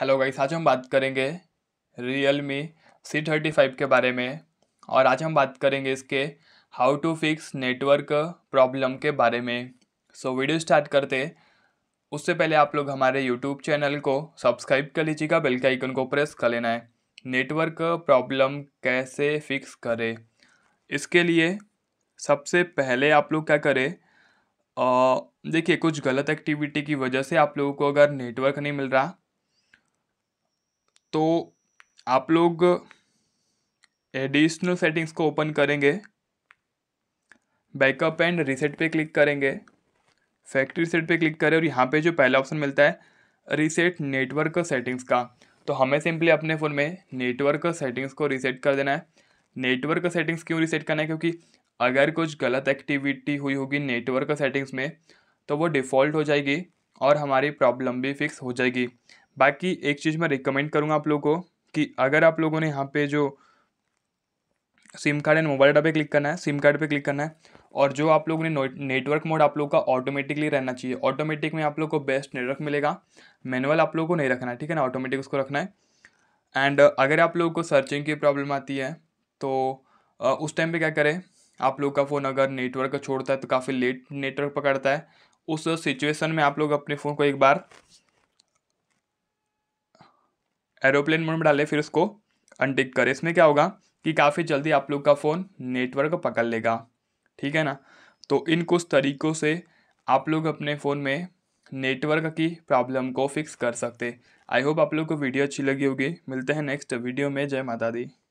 hello guys आज हम बात करेंगे Realme C thirty five के बारे में और आज हम बात करेंगे इसके how to fix network problem के बारे में सो so, वीडियो स्टार्ट करते उससे पहले आप लोग हमारे यूट्यूब चैनल को सब्सक्राइब कर लीजिएगा बेल के आइकन को प्रेस कर लेना है नेटवर्क प्रॉब्लम कैसे फिक्स करें इसके लिए सबसे पहले आप लोग क्या करें देखिए कुछ गलत एक्टिविटी की वजह से आप लोगों को अगर नेटवर्क नहीं मिल रहा तो आप लोग एडिशनल सेटिंग्स को ओपन करेंगे बैकअप एंड रीसेट पे क्लिक करेंगे फैक्ट्री रीसेट पे क्लिक करें और यहाँ पे जो पहला ऑप्शन मिलता है रीसेट नेटवर्क सेटिंग्स का तो हमें सिंपली अपने फ़ोन में नेटवर्क सेटिंग्स को रीसेट कर देना है नेटवर्क सेटिंग्स क्यों रीसेट करना है क्योंकि अगर कुछ गलत एक्टिविटी हुई होगी नेटवर्क सेटिंग्स में तो वो डिफ़ॉल्ट हो जाएगी और हमारी प्रॉब्लम भी फिक्स हो जाएगी बाकी एक चीज़ मैं रिकमेंड करूँगा आप लोगों को कि अगर आप लोगों ने यहाँ पे जो SIM card and mobile data पे क्लिक करना है सिम कार्ड पे क्लिक करना है और जो आप लोगों ने नेटवर्क मोड आप लोग का ऑटोमेटिकली रहना चाहिए ऑटोमेटिक में आप लोग को बेस्ट नेटवर्क मिलेगा मैनुअल आप लोग को नहीं रखना है ठीक है ना ऑटोमेटिक उसको रखना है एंड अगर आप लोगों को सर्चिंग की प्रॉब्लम आती है तो उस टाइम पर क्या करें आप लोग का फ़ोन अगर नेटवर्क छोड़ता है तो काफ़ी लेट नेटवर्क पकड़ता है उस सिचुएशन में आप लोग अपने फ़ोन को एक बार एरोप्लेन मोड में डाले फिर उसको अनटिक करें इसमें क्या होगा कि काफ़ी जल्दी आप लोग का फ़ोन नेटवर्क पकड़ लेगा ठीक है ना तो इन कुछ तरीक़ों से आप लोग अपने फ़ोन में नेटवर्क की प्रॉब्लम को फिक्स कर सकते आई होप आप लोग को वीडियो अच्छी लगी होगी मिलते हैं नेक्स्ट वीडियो में जय माता दी